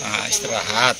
nah, istirahat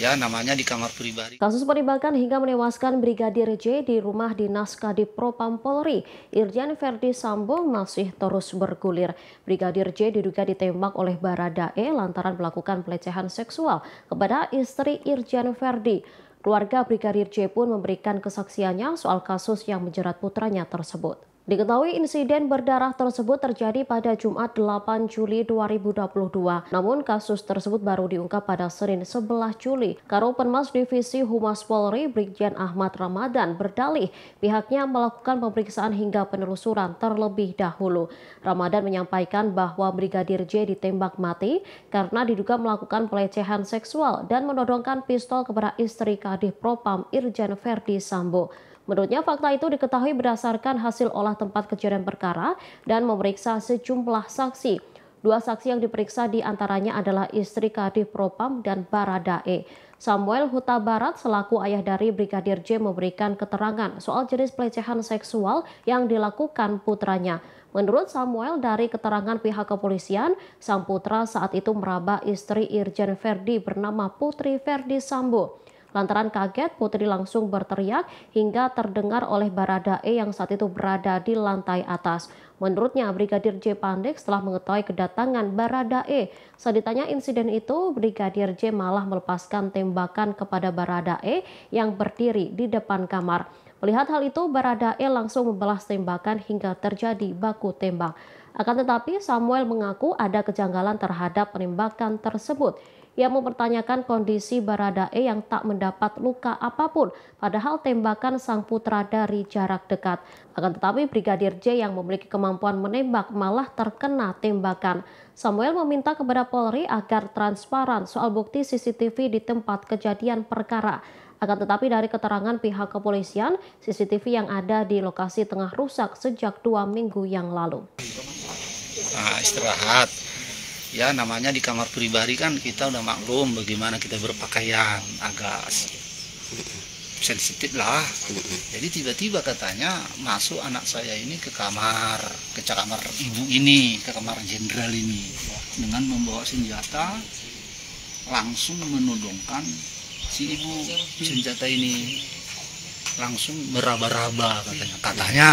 ya namanya di kamar pribadi. Kasus penembakan hingga menewaskan Brigadir J di rumah dinas Kadif Propam Polri, Irjen Verdi Sambo masih terus bergulir. Brigadir J diduga ditembak oleh Baradae lantaran melakukan pelecehan seksual kepada istri Irjen Verdi. Keluarga Brigadir J pun memberikan kesaksiannya soal kasus yang menjerat putranya tersebut. Diketahui insiden berdarah tersebut terjadi pada Jumat 8 Juli 2022. Namun kasus tersebut baru diungkap pada Senin 11 Juli. Karo Penmas Divisi Humas Polri Brigjen Ahmad Ramadan berdalih pihaknya melakukan pemeriksaan hingga penelusuran terlebih dahulu. Ramadan menyampaikan bahwa Brigadir J ditembak mati karena diduga melakukan pelecehan seksual dan menodongkan pistol kepada istri Kadif Propam Irjen Verdi Sambo. Menurutnya fakta itu diketahui berdasarkan hasil olah tempat kejadian perkara dan memeriksa sejumlah saksi. Dua saksi yang diperiksa diantaranya adalah istri Kadif Propam dan Baradae. Samuel Huta Barat selaku ayah dari Brigadir J memberikan keterangan soal jenis pelecehan seksual yang dilakukan putranya. Menurut Samuel dari keterangan pihak kepolisian, sang putra saat itu meraba istri Irjen Verdi bernama Putri Verdi Sambo. Lantaran kaget, Putri langsung berteriak hingga terdengar oleh Baradae yang saat itu berada di lantai atas. Menurutnya, Brigadir J. Pandek setelah mengetahui kedatangan Baradae. Saat ditanya insiden itu, Brigadir J malah melepaskan tembakan kepada Baradae yang berdiri di depan kamar. Melihat hal itu, Baradae langsung membalas tembakan hingga terjadi baku tembak. Akan tetapi, Samuel mengaku ada kejanggalan terhadap penembakan tersebut ia mempertanyakan kondisi Baradae yang tak mendapat luka apapun, padahal tembakan sang putra dari jarak dekat. Akan tetapi Brigadir J yang memiliki kemampuan menembak malah terkena tembakan. Samuel meminta kepada Polri agar transparan soal bukti CCTV di tempat kejadian perkara. Akan tetapi dari keterangan pihak kepolisian, CCTV yang ada di lokasi tengah rusak sejak dua minggu yang lalu. Nah, istirahat, ya namanya di kamar pribadi kan kita udah maklum bagaimana kita berpakaian agak sensitif lah jadi tiba-tiba katanya masuk anak saya ini ke kamar ke kamar ibu ini ke kamar jenderal ini dengan membawa senjata langsung menodongkan si ibu senjata ini langsung meraba-raba katanya katanya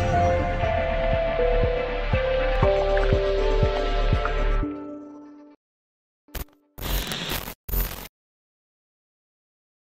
ya!